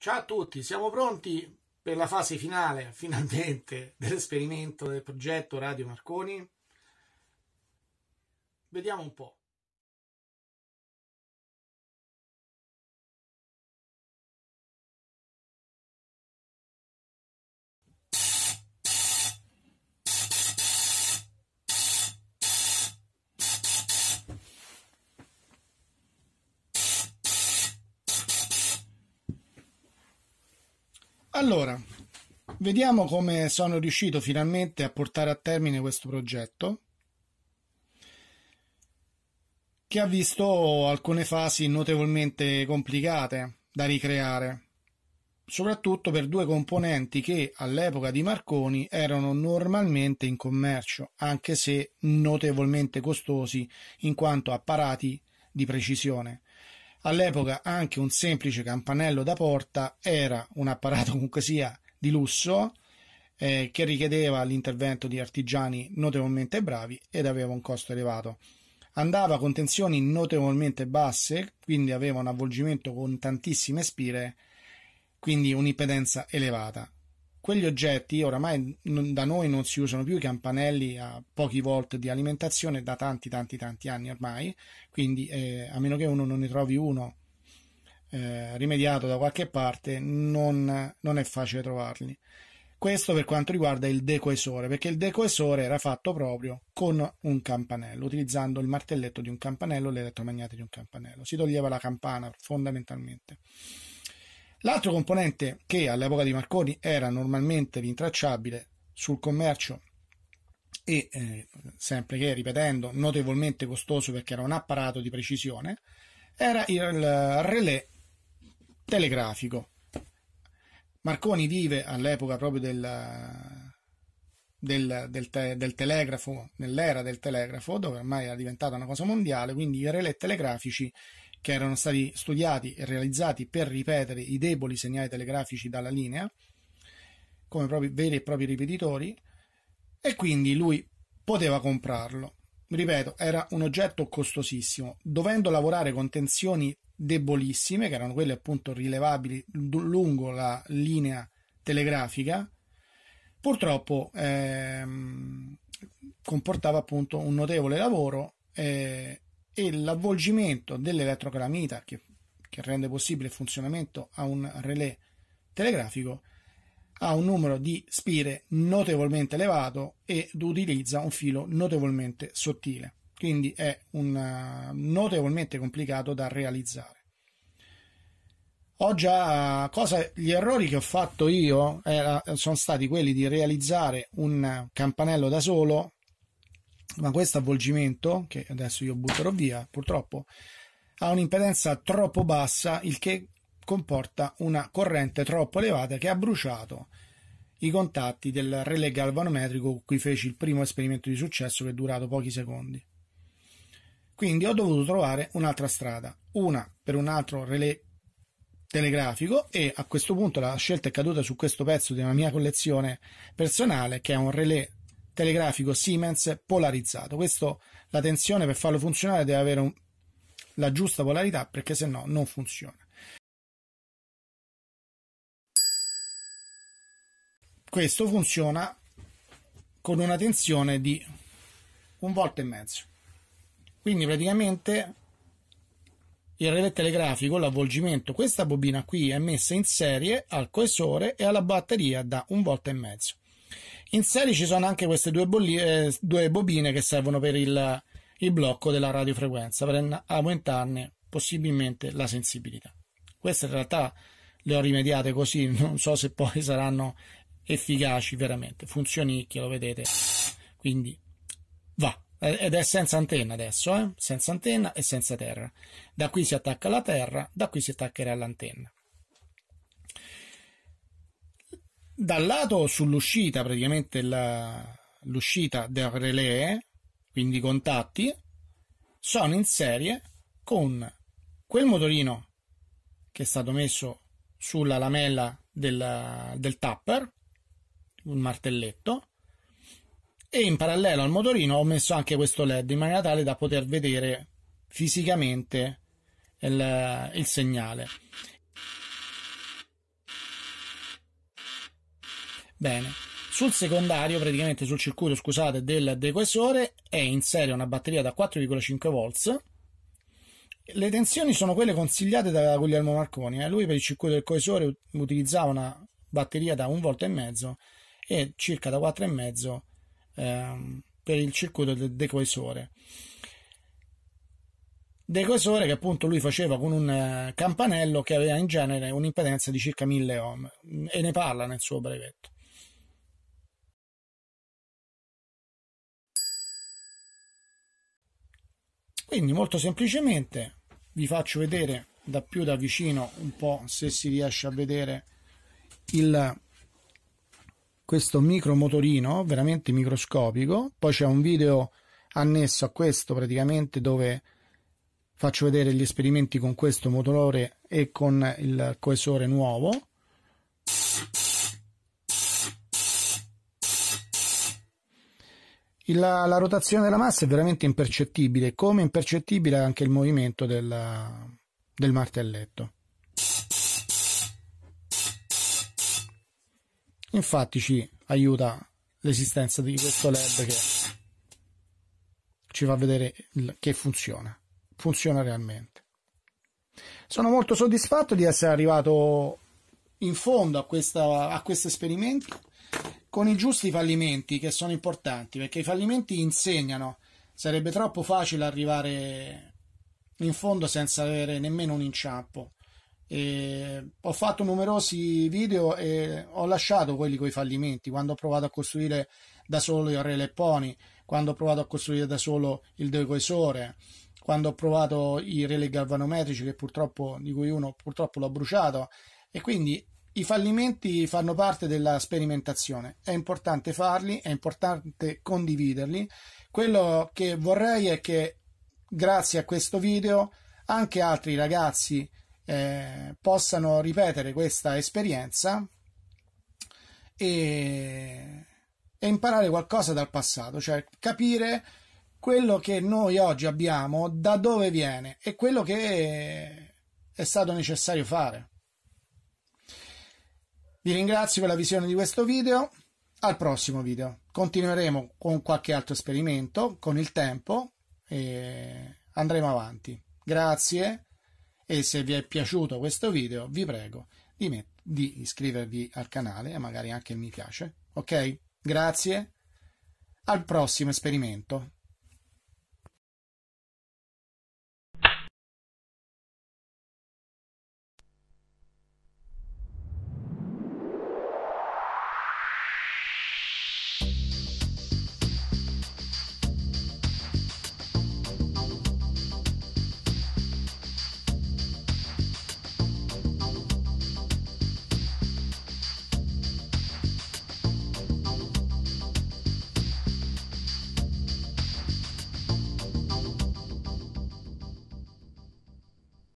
Ciao a tutti, siamo pronti per la fase finale, finalmente, dell'esperimento del progetto Radio Marconi? Vediamo un po'. Allora, vediamo come sono riuscito finalmente a portare a termine questo progetto che ha visto alcune fasi notevolmente complicate da ricreare, soprattutto per due componenti che all'epoca di Marconi erano normalmente in commercio, anche se notevolmente costosi in quanto apparati di precisione, All'epoca anche un semplice campanello da porta era un apparato comunque sia di lusso eh, che richiedeva l'intervento di artigiani notevolmente bravi ed aveva un costo elevato. Andava con tensioni notevolmente basse, quindi aveva un avvolgimento con tantissime spire, quindi un'impedenza elevata quegli oggetti oramai non, da noi non si usano più i campanelli a pochi volt di alimentazione da tanti tanti tanti anni ormai quindi eh, a meno che uno non ne trovi uno eh, rimediato da qualche parte non, non, è facile trovarli questo per quanto riguarda il decoesore perché il decoesore era fatto proprio con un campanello utilizzando il martelletto di un campanello l'elettromagnete di un campanello si toglieva la campana fondamentalmente L'altro componente che all'epoca di Marconi era normalmente rintracciabile sul commercio e eh, sempre che ripetendo notevolmente costoso perché era un apparato di precisione era il relè telegrafico. Marconi vive all'epoca proprio del, del, del, te, del, telegrafo, nell'era del telegrafo, dove ormai era diventata una cosa mondiale, quindi i relè telegrafici che erano stati studiati e realizzati per ripetere i deboli segnali telegrafici dalla linea, come propri, veri e propri ripetitori, e quindi lui poteva comprarlo. Ripeto, era un oggetto costosissimo, dovendo lavorare con tensioni debolissime, che erano quelle appunto rilevabili lungo la linea telegrafica, purtroppo ehm, comportava appunto un notevole lavoro eh, e l'avvolgimento dell'elettrocalamita che, che rende possibile il funzionamento a un relè telegrafico ha un numero di spire notevolmente elevato ed utilizza un filo notevolmente sottile, quindi è un, eh, notevolmente complicato da realizzare. Ho già cosa, gli errori che ho fatto io era, eh, sono stati quelli di realizzare un campanello da solo ma questo avvolgimento, che adesso io butterò via purtroppo, ha un'impedenza troppo bassa, il che comporta una corrente troppo elevata che ha bruciato i contatti del relè galvanometrico con cui feci il primo esperimento di successo che è durato pochi secondi. Quindi ho dovuto trovare un'altra strada, una per un altro relè telegrafico e a questo punto la scelta è caduta su questo pezzo della mia collezione personale che è un relè telegrafico Siemens polarizzato. Questo, la tensione per farlo funzionare deve avere un, la giusta polarità perché se no non funziona. Questo funziona con una tensione di un volto e mezzo. Quindi praticamente il relè telegrafico, l'avvolgimento, questa bobina qui è messa in serie al coesore e alla batteria da un volto e mezzo. In serie ci sono anche queste due, bolline, eh, due bobine che servono per il, il blocco della radiofrequenza per aumentarne possibilmente la sensibilità. Queste in realtà le ho rimediate così, non so se poi saranno efficaci veramente, funzionicchio, lo vedete. Quindi va, eh, ed è senza antenna adesso, eh? senza antenna e senza terra. Da qui si attacca alla terra, da qui si attaccherà all'antenna. dal lato sull'uscita, praticamente la, l'uscita del relè, quindi i contatti, sono in serie con quel motorino che è stato messo sulla lamella del, del tapper, un martelletto, e in parallelo al motorino ho messo anche questo led in maniera tale da poter vedere fisicamente il, il segnale. Bene. Sul secondario, praticamente sul circuito, scusate, del decoesore è in serie una batteria da 4,5 volts. Le tensioni sono quelle consigliate da Guglielmo Marconi. Eh. Lui per il circuito del coesore utilizzava una batteria da 1,5 volt e e circa da 4,5 ehm, per il circuito del decoesore. Decoesore che appunto lui faceva con un eh, campanello che aveva in genere un'impedenza di circa 1000 ohm e ne parla nel suo brevetto. Quindi molto semplicemente vi faccio vedere da più da vicino un po' se si riesce a vedere il, questo motorino veramente microscopico. Poi c'è un video annesso a questo praticamente dove faccio vedere gli esperimenti con questo motore e con il coesore nuovo la, la, rotazione della massa è veramente impercettibile, come impercettibile anche il movimento della, del martelletto. Infatti ci aiuta l'esistenza di questo led che ci fa vedere che funziona, funziona realmente. Sono molto soddisfatto di essere arrivato in fondo a, questa, a questo esperimento con i giusti fallimenti che sono importanti, perché i fallimenti insegnano. Sarebbe troppo facile arrivare in fondo senza avere nemmeno un inciampo. E ho fatto numerosi video e ho lasciato quelli con i fallimenti quando ho provato a costruire da solo il Rele Pony, quando ho provato a costruire da solo il Decoesore, quando ho provato i Rele galvanometrici che purtroppo, di cui uno purtroppo l'ho bruciato e quindi i fallimenti fanno parte della sperimentazione, è importante farli, è importante condividerli. Quello che vorrei è che grazie a questo video anche altri ragazzi eh, possano ripetere questa esperienza e, e imparare qualcosa dal passato, cioè capire quello che noi oggi abbiamo, da dove viene e quello che è stato necessario fare. Vi ringrazio per la visione di questo video, al prossimo video. Continueremo con qualche altro esperimento, con il tempo, e andremo avanti. Grazie e se vi è piaciuto questo video vi prego di, met- di iscrivervi al canale e magari anche il mi piace. Ok? Grazie, al prossimo esperimento.